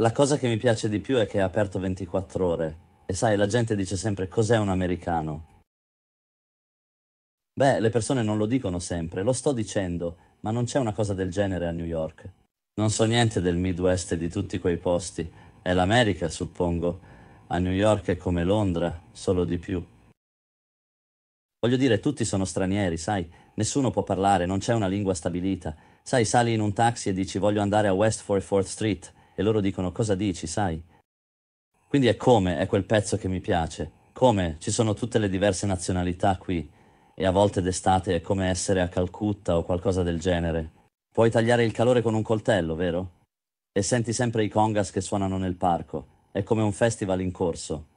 la cosa che mi piace di più è che è aperto 24 ore. E sai, la gente dice sempre cos'è un americano. Beh, le persone non lo dicono sempre, lo sto dicendo, ma non c'è una cosa del genere a New York. Non so niente del Midwest e di tutti quei posti. È l'America, suppongo. A New York è come Londra, solo di più. Voglio dire, tutti sono stranieri, sai, nessuno può parlare, non c'è una lingua stabilita. Sai, sali in un taxi e dici voglio andare a West 44th Street e loro dicono cosa dici, sai? Quindi è come, è quel pezzo che mi piace. Come? Ci sono tutte le diverse nazionalità qui e a volte d'estate è come essere a Calcutta o qualcosa del genere. Puoi tagliare il calore con un coltello, vero? E senti sempre i congas che suonano nel parco. È come un festival in corso.